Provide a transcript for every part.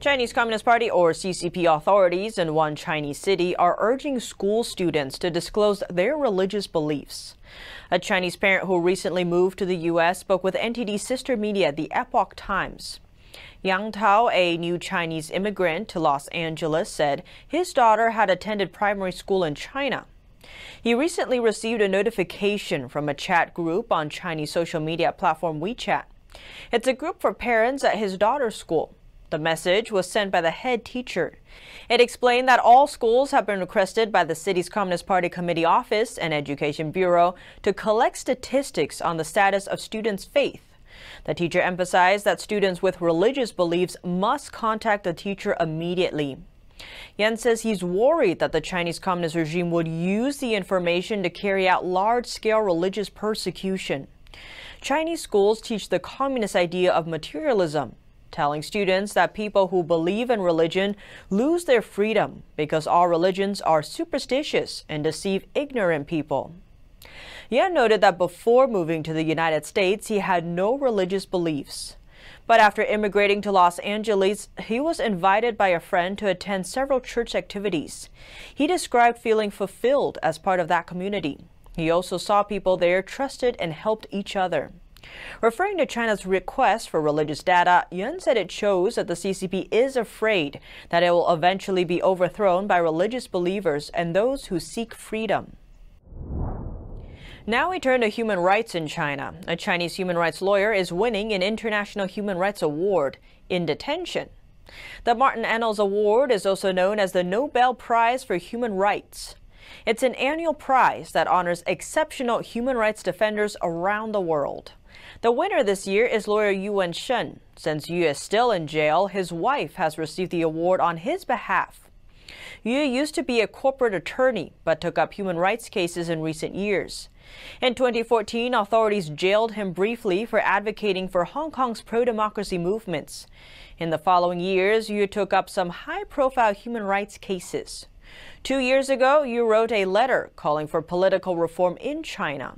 Chinese Communist Party or CCP authorities in one Chinese city are urging school students to disclose their religious beliefs. A Chinese parent who recently moved to the U.S. spoke with NTD's sister media, the Epoch Times. Yang Tao, a new Chinese immigrant to Los Angeles, said his daughter had attended primary school in China. He recently received a notification from a chat group on Chinese social media platform WeChat. It's a group for parents at his daughter's school. The message was sent by the head teacher. It explained that all schools have been requested by the city's Communist Party Committee Office and Education Bureau to collect statistics on the status of students' faith. The teacher emphasized that students with religious beliefs must contact the teacher immediately. Yan says he's worried that the Chinese Communist regime would use the information to carry out large-scale religious persecution. Chinese schools teach the communist idea of materialism, telling students that people who believe in religion lose their freedom because all religions are superstitious and deceive ignorant people. Yan noted that before moving to the United States, he had no religious beliefs. But after immigrating to Los Angeles, he was invited by a friend to attend several church activities. He described feeling fulfilled as part of that community. He also saw people there trusted and helped each other. Referring to China's request for religious data, Yuan said it shows that the CCP is afraid that it will eventually be overthrown by religious believers and those who seek freedom. Now we turn to human rights in China. A Chinese human rights lawyer is winning an International Human Rights Award in detention. The Martin Ennals Award is also known as the Nobel Prize for Human Rights. It's an annual prize that honors exceptional human rights defenders around the world. The winner this year is lawyer Yuan Shen. Since Yu is still in jail, his wife has received the award on his behalf. Yu used to be a corporate attorney, but took up human rights cases in recent years. In 2014, authorities jailed him briefly for advocating for Hong Kong's pro-democracy movements. In the following years, Yu took up some high-profile human rights cases. Two years ago, you wrote a letter calling for political reform in China.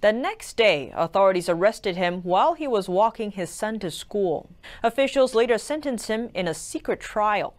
The next day, authorities arrested him while he was walking his son to school. Officials later sentenced him in a secret trial.